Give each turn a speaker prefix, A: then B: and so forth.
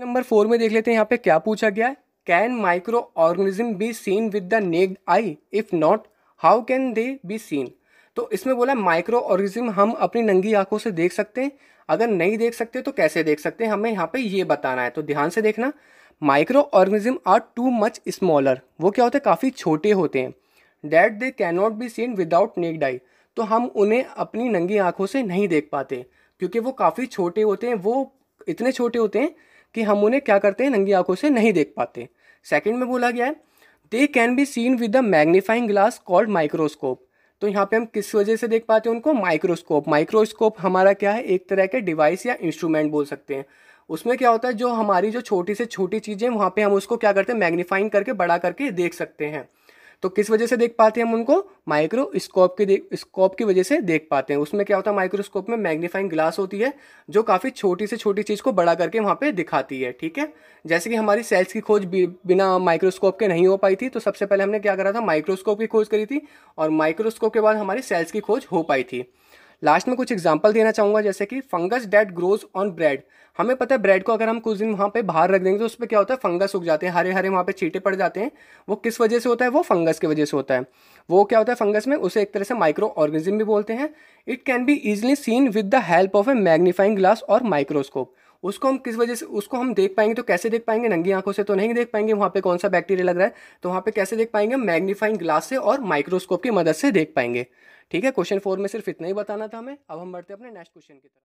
A: number four में देख लेते हैं यहाँ पे क्या पूछा गया है can micro organism be seen with the naked eye if not how can they be seen तो इसमें बोला माइक्रो ऑर्गेनिज्म हम अपनी नंगी आंखों से देख सकते हैं अगर नहीं देख सकते तो कैसे देख सकते हैं हमें यहाँ पे ये बताना है तो ध्यान से देखना micro organism are too much smaller वो क्या होते हैं काफ़ी छोटे होते हैं that they can not be seen without naked eye तो हम उन्हें अपनी नंगी आंखों से नहीं देख पाते क्योंकि वो काफ़ी छोटे होते हैं वो इतने छोटे होते हैं कि हम उन्हें क्या करते हैं नंगी आंखों से नहीं देख पाते सेकंड में बोला गया है they can be seen with the magnifying glass called microscope तो यहाँ पे हम किस वजह से देख पाते हैं उनको माइक्रोस्कोप माइक्रोस्कोप हमारा क्या है एक तरह के डिवाइस या इंस्ट्रूमेंट बोल सकते हैं उसमें क्या होता है जो हमारी जो छोटी से छोटी चीज़ें वहाँ पे हम उसको क्या करते हैं मैग्नीफाइंग करके बड़ा करके देख सकते हैं तो किस वजह से देख पाते हैं हम उनको माइक्रोस्कोप के स्कोप की वजह से देख पाते हैं उसमें क्या होता है माइक्रोस्कोप में मैग्नीफाइंग ग्लास होती है जो काफ़ी छोटी से छोटी चीज़ को बड़ा करके वहाँ पे दिखाती है ठीक है जैसे कि हमारी सेल्स की खोज बिना माइक्रोस्कोप के नहीं हो पाई थी तो सबसे पहले हमने क्या करा था माइक्रोस्कोप की खोज करी थी और माइक्रोस्कोप के बाद हमारी सेल्स की खोज हो पाई थी लास्ट में कुछ एग्जाम्पल देना चाहूँगा जैसे कि fungus that grows on bread हमें पता है ब्रेड को अगर हम कुछ दिन वहाँ पे बाहर रख देंगे तो उस पर क्या होता है फंगस उग जाते हैं हरे हरे वहाँ पे चीटे पड़ जाते हैं वो किस वजह से होता है वो फंगस की वजह से होता है वो क्या होता है फंगस में उसे एक तरह से माइक्रो ऑर्गेनिज्म भी बोलते हैं it can be easily seen with the help of a magnifying glass और माइक्रोस्कोप उसको हम किस वजह से उसको हम देख पाएंगे तो कैसे देख पाएंगे नंगी आंखों से तो नहीं देख पाएंगे वहाँ पे कौन सा बैक्टीरिया लग रहा है तो वहाँ पे कैसे देख पाएंगे मैग्नीफाइंग ग्लास से और माइक्रोस्कोप की मदद से देख पाएंगे ठीक है क्वेश्चन फोर में सिर्फ इतना ही बताना था हमें अब हम बढ़ते अपने नेक्स्ट क्वेश्चन की तरफ